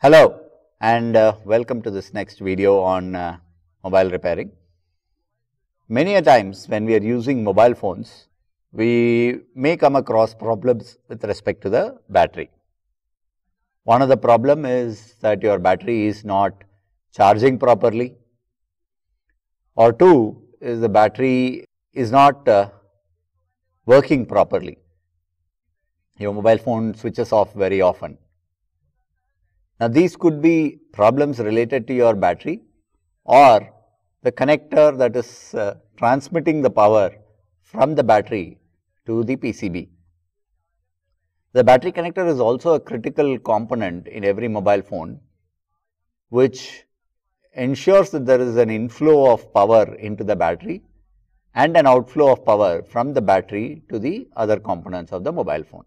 Hello and uh, welcome to this next video on uh, mobile repairing. Many a times when we are using mobile phones, we may come across problems with respect to the battery. One of the problem is that your battery is not charging properly or two is the battery is not uh, working properly. Your mobile phone switches off very often now, these could be problems related to your battery or the connector that is uh, transmitting the power from the battery to the PCB. The battery connector is also a critical component in every mobile phone which ensures that there is an inflow of power into the battery and an outflow of power from the battery to the other components of the mobile phone.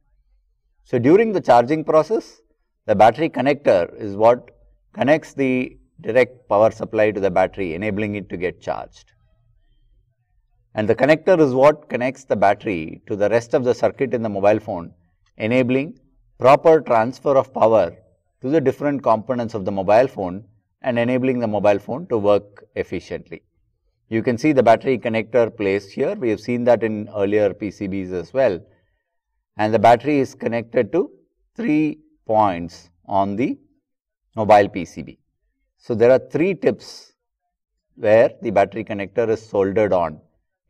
So, during the charging process, the battery connector is what connects the direct power supply to the battery enabling it to get charged. And the connector is what connects the battery to the rest of the circuit in the mobile phone enabling proper transfer of power to the different components of the mobile phone and enabling the mobile phone to work efficiently. You can see the battery connector placed here. We have seen that in earlier PCBs as well. And the battery is connected to three points on the mobile PCB. So, there are three tips where the battery connector is soldered on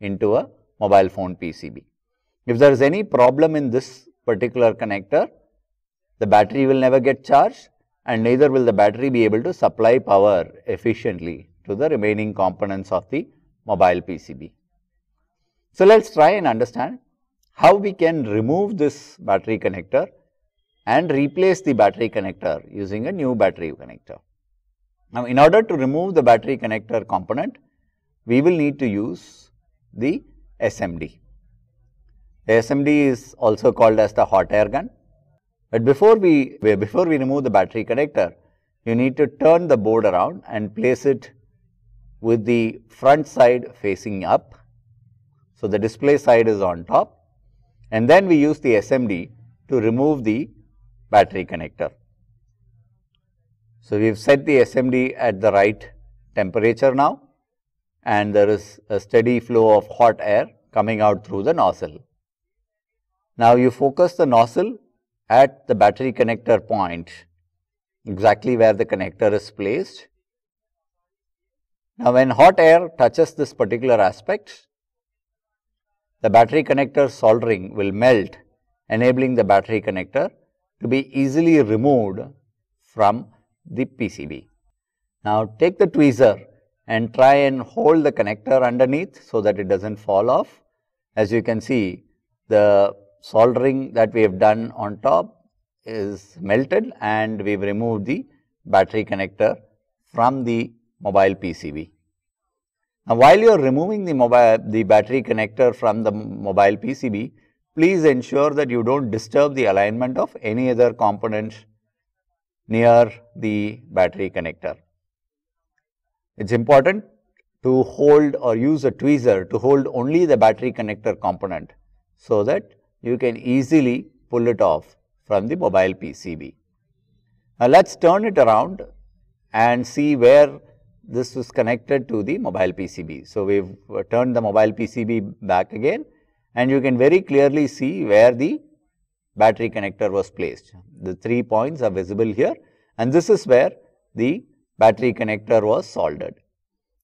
into a mobile phone PCB. If there is any problem in this particular connector, the battery will never get charged and neither will the battery be able to supply power efficiently to the remaining components of the mobile PCB. So, let us try and understand how we can remove this battery connector and replace the battery connector using a new battery connector. Now, in order to remove the battery connector component, we will need to use the SMD. The SMD is also called as the hot air gun. But before we, before we remove the battery connector, you need to turn the board around and place it with the front side facing up. So, the display side is on top and then we use the SMD to remove the battery connector. So, we have set the SMD at the right temperature now and there is a steady flow of hot air coming out through the nozzle. Now, you focus the nozzle at the battery connector point exactly where the connector is placed. Now, when hot air touches this particular aspect, the battery connector soldering will melt enabling the battery connector to be easily removed from the PCB. Now take the tweezer and try and hold the connector underneath so that it does not fall off. As you can see the soldering that we have done on top is melted and we have removed the battery connector from the mobile PCB. Now, while you are removing the mobile the battery connector from the mobile PCB, please ensure that you don't disturb the alignment of any other components near the battery connector. It's important to hold or use a tweezer to hold only the battery connector component so that you can easily pull it off from the mobile PCB. Now, let's turn it around and see where this is connected to the mobile PCB. So, we've turned the mobile PCB back again and you can very clearly see where the battery connector was placed. The three points are visible here and this is where the battery connector was soldered.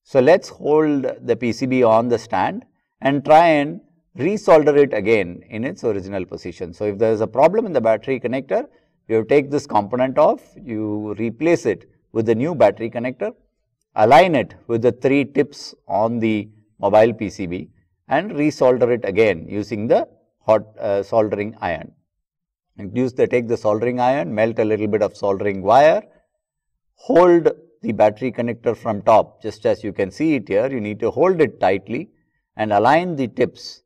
So, let us hold the PCB on the stand and try and resolder it again in its original position. So, if there is a problem in the battery connector, you take this component off, you replace it with the new battery connector, align it with the three tips on the mobile PCB and resolder it again using the hot uh, soldering iron. And use the, take the soldering iron, melt a little bit of soldering wire, hold the battery connector from top just as you can see it here you need to hold it tightly and align the tips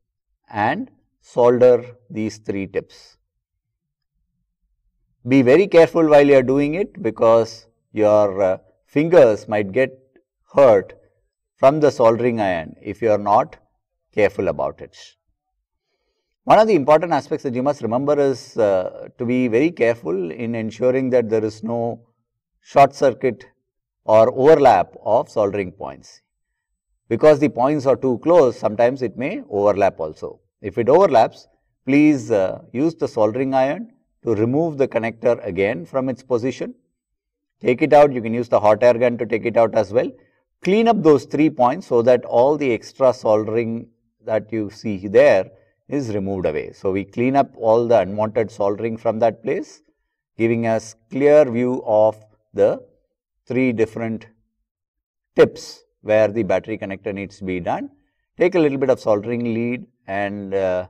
and solder these three tips. Be very careful while you are doing it because your uh, fingers might get hurt from the soldering iron if you are not careful about it. One of the important aspects that you must remember is uh, to be very careful in ensuring that there is no short circuit or overlap of soldering points. Because the points are too close, sometimes it may overlap also. If it overlaps, please uh, use the soldering iron to remove the connector again from its position. Take it out, you can use the hot air gun to take it out as well. Clean up those three points so that all the extra soldering that you see there is removed away. So, we clean up all the unwanted soldering from that place giving us clear view of the three different tips where the battery connector needs to be done. Take a little bit of soldering lead and uh,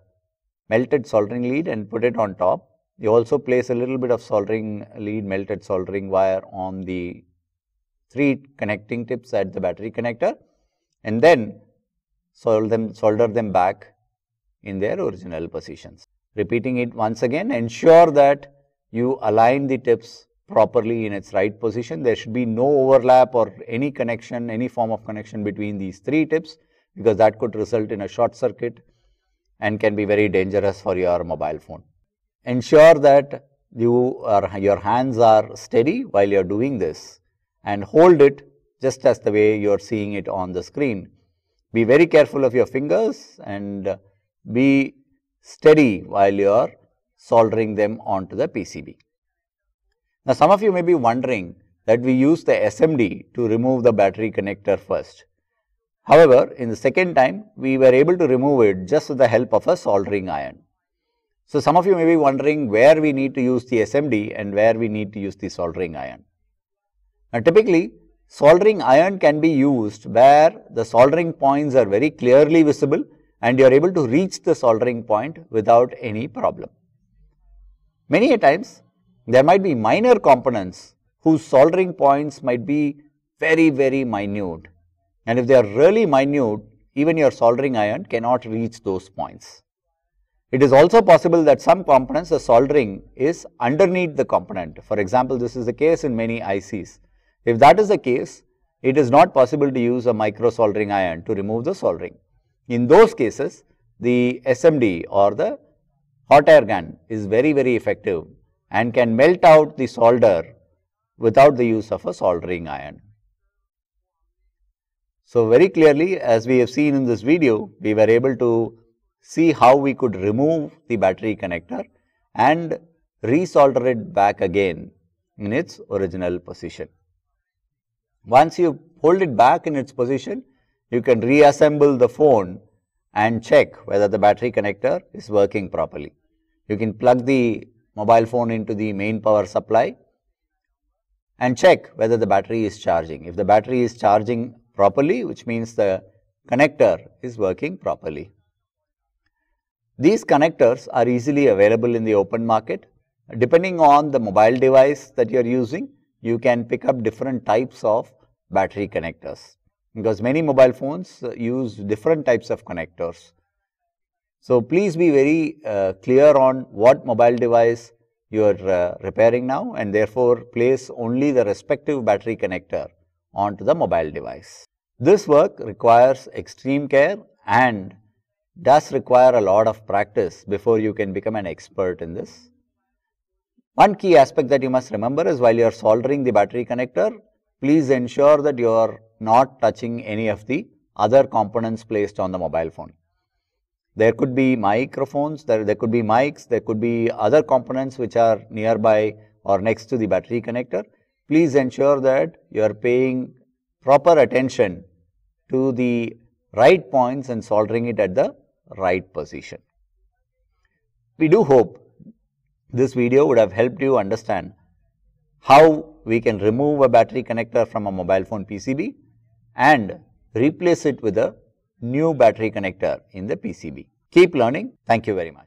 melted soldering lead and put it on top. You also place a little bit of soldering lead melted soldering wire on the three connecting tips at the battery connector and then solder them, solder them back in their original positions. Repeating it once again, ensure that you align the tips properly in its right position. There should be no overlap or any connection, any form of connection between these three tips because that could result in a short circuit and can be very dangerous for your mobile phone. Ensure that you are, your hands are steady while you are doing this and hold it just as the way you are seeing it on the screen be very careful of your fingers and uh, be steady while you are soldering them onto the PCB. Now, some of you may be wondering that we use the SMD to remove the battery connector first. However, in the second time, we were able to remove it just with the help of a soldering iron. So, some of you may be wondering where we need to use the SMD and where we need to use the soldering iron. Now, typically, soldering iron can be used where the soldering points are very clearly visible and you are able to reach the soldering point without any problem. Many a times there might be minor components whose soldering points might be very very minute and if they are really minute even your soldering iron cannot reach those points. It is also possible that some components the soldering is underneath the component. For example, this is the case in many ICs if that is the case, it is not possible to use a micro soldering iron to remove the soldering. In those cases, the SMD or the hot air gun is very, very effective and can melt out the solder without the use of a soldering iron. So, very clearly as we have seen in this video, we were able to see how we could remove the battery connector and resolder it back again in its original position. Once you hold it back in its position, you can reassemble the phone and check whether the battery connector is working properly. You can plug the mobile phone into the main power supply and check whether the battery is charging. If the battery is charging properly, which means the connector is working properly. These connectors are easily available in the open market. Depending on the mobile device that you are using, you can pick up different types of battery connectors because many mobile phones uh, use different types of connectors. So, please be very uh, clear on what mobile device you are uh, repairing now and therefore, place only the respective battery connector onto the mobile device. This work requires extreme care and does require a lot of practice before you can become an expert in this. One key aspect that you must remember is while you are soldering the battery connector, please ensure that you are not touching any of the other components placed on the mobile phone. There could be microphones, there, there could be mics, there could be other components which are nearby or next to the battery connector. Please ensure that you are paying proper attention to the right points and soldering it at the right position. We do hope this video would have helped you understand how we can remove a battery connector from a mobile phone PCB and replace it with a new battery connector in the PCB. Keep learning. Thank you very much.